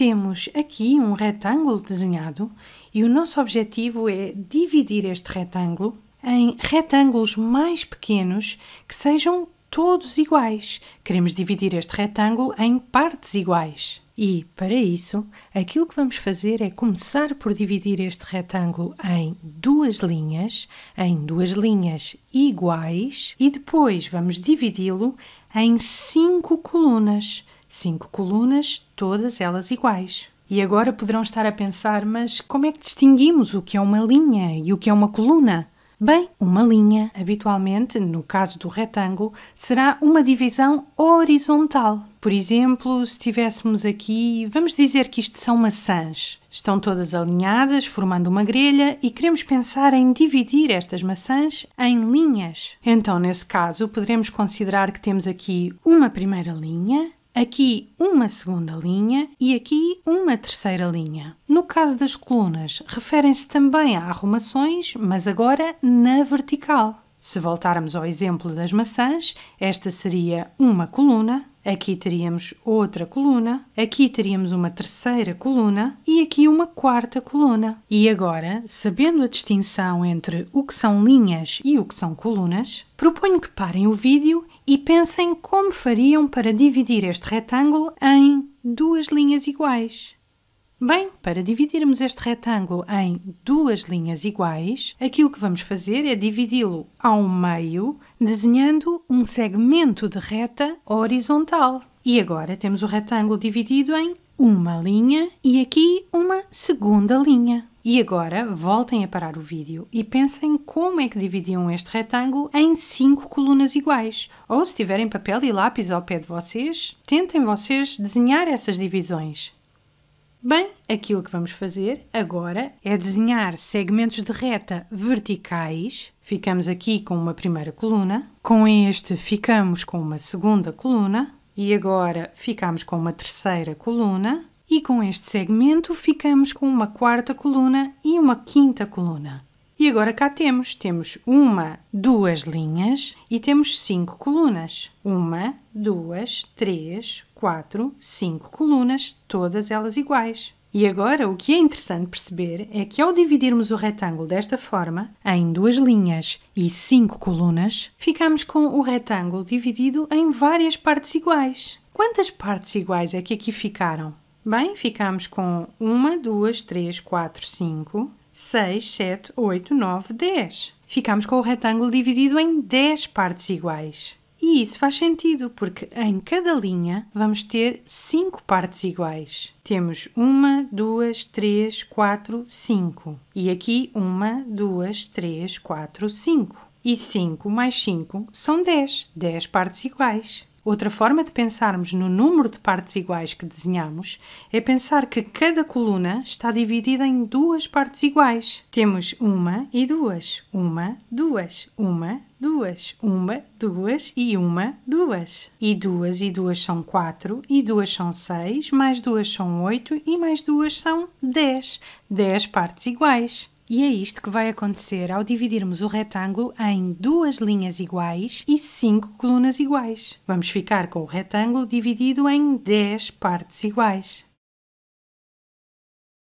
Temos aqui um retângulo desenhado e o nosso objetivo é dividir este retângulo em retângulos mais pequenos que sejam todos iguais. Queremos dividir este retângulo em partes iguais. E, para isso, aquilo que vamos fazer é começar por dividir este retângulo em duas linhas, em duas linhas iguais, e depois vamos dividi-lo em cinco colunas. Cinco colunas, todas elas iguais. E agora poderão estar a pensar, mas como é que distinguimos o que é uma linha e o que é uma coluna? Bem, uma linha, habitualmente, no caso do retângulo, será uma divisão horizontal. Por exemplo, se tivéssemos aqui, vamos dizer que isto são maçãs. Estão todas alinhadas, formando uma grelha, e queremos pensar em dividir estas maçãs em linhas. Então, nesse caso, poderemos considerar que temos aqui uma primeira linha, aqui uma segunda linha e aqui uma terceira linha. No caso das colunas, referem-se também a arrumações, mas agora na vertical. Se voltarmos ao exemplo das maçãs, esta seria uma coluna, Aqui teríamos outra coluna, aqui teríamos uma terceira coluna e aqui uma quarta coluna. E agora, sabendo a distinção entre o que são linhas e o que são colunas, proponho que parem o vídeo e pensem como fariam para dividir este retângulo em duas linhas iguais. Bem, para dividirmos este retângulo em duas linhas iguais, aquilo que vamos fazer é dividi-lo ao meio, desenhando um segmento de reta horizontal. E agora temos o retângulo dividido em uma linha e aqui uma segunda linha. E agora voltem a parar o vídeo e pensem como é que dividiam este retângulo em cinco colunas iguais. Ou se tiverem papel e lápis ao pé de vocês, tentem vocês desenhar essas divisões. Bem, aquilo que vamos fazer agora é desenhar segmentos de reta verticais. Ficamos aqui com uma primeira coluna. Com este ficamos com uma segunda coluna. E agora ficamos com uma terceira coluna. E com este segmento ficamos com uma quarta coluna e uma quinta coluna. E agora cá temos, temos uma, duas linhas e temos cinco colunas. Uma, duas, três, quatro, cinco colunas, todas elas iguais. E agora, o que é interessante perceber é que ao dividirmos o retângulo desta forma, em duas linhas e cinco colunas, ficamos com o retângulo dividido em várias partes iguais. Quantas partes iguais é que aqui ficaram? Bem, ficamos com uma duas três quatro cinco 6, 7, 8, 9, 10. Ficamos com o retângulo dividido em 10 partes iguais. E isso faz sentido, porque em cada linha vamos ter 5 partes iguais. Temos 1, 2, 3, 4, 5. E aqui 1, 2, 3, 4, 5. E 5 mais 5 são 10. 10 partes iguais. Outra forma de pensarmos no número de partes iguais que desenhamos é pensar que cada coluna está dividida em duas partes iguais. Temos uma e duas, uma, duas, uma, duas, uma, duas e uma, duas. E duas e duas são quatro, e duas são seis, mais duas são oito e mais duas são dez. Dez partes iguais. E é isto que vai acontecer ao dividirmos o retângulo em duas linhas iguais e cinco colunas iguais. Vamos ficar com o retângulo dividido em 10 partes iguais.